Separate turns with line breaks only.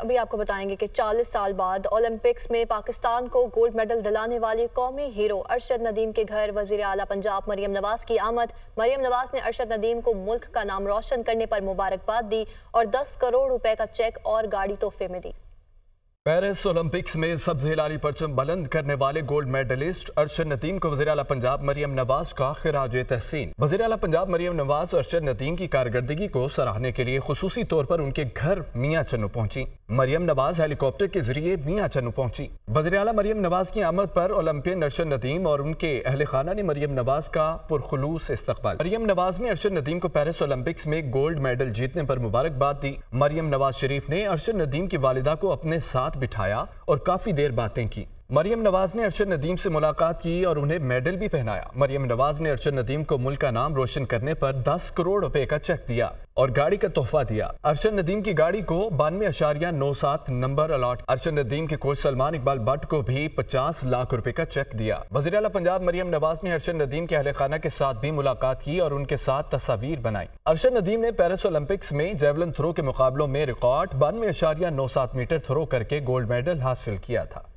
अभी आपको बताएंगे कि 40 साल बाद ओलंपिक्स में पाकिस्तान को गोल्ड मेडल दिलाने वाले कौमी हीरो अरशद नदीम के घर वजीर अला पंजाब मरीम नवाज की आमद मरीम नवाज ने अरशद नदीम को मुल्क का नाम रोशन करने पर मुबारकबाद दी और 10 करोड़ रुपए का चेक और गाड़ी तोहफे में दी
पेरिस ओलंपिक्स में सब्ज हिलाली परचम बुलंद करने वाले गोल्ड मेडलिस्ट अरशद नतीम को वजी अला पंजाब मरियम नवाज का खराज तहसीन वजी अला पंजाब मरियम नवाज अरशद नतीम की कारकर्दगी को सराहने के लिए खसूसी तौर पर उनके घर मियाँ चन्नू पहुंची मरियम नवाज हेलीकॉप्टर के जरिए मियाँ चन्नू पहुंची वजी अला मरियम नवाज की आमद पर ओलंपियन अरशद नदीम और उनके अहल खाना ने मरियम नवाज का पुरखलूस इस्तबाल मरियम नवाज ने अर्शद नदीम को पेरिस ओलंपिक्स में गोल्ड मेडल जीतने पर मुबारकबाद दी मरियम नवाज शरीफ ने अरशद नदीम की वालदा को अपने साथ साथ बिठाया और काफ़ी देर बातें की मरियम नवाज ने अरशद नदीम से मुलाकात की और उन्हें मेडल भी पहनाया मरियम नवाज ने अरशद नदीम को मुल्क का नाम रोशन करने पर 10 करोड़ रुपए का चेक दिया और गाड़ी का तोहफा दिया अरशद नदीम की गाड़ी को बानवे अशारिया नौ सात नंबर अलॉट अरशद नदीम के कोच सलमान इकबाल भट्ट को भी 50 लाख रुपए का चेक दिया वजी अला पंजाब मरियम नवाज ने अरशद नदीम के अहल खाना के साथ भी मुलाकात की और उनके साथ तस्वीर बनाई अरशद नदीम ने पेरिस ओलंपिक्स में जेवलन थ्रो के मुकाबलों में रिकॉर्ड बानवे अशारिया नौ सात मीटर थ्रो करके गोल्ड मेडल हासिल किया था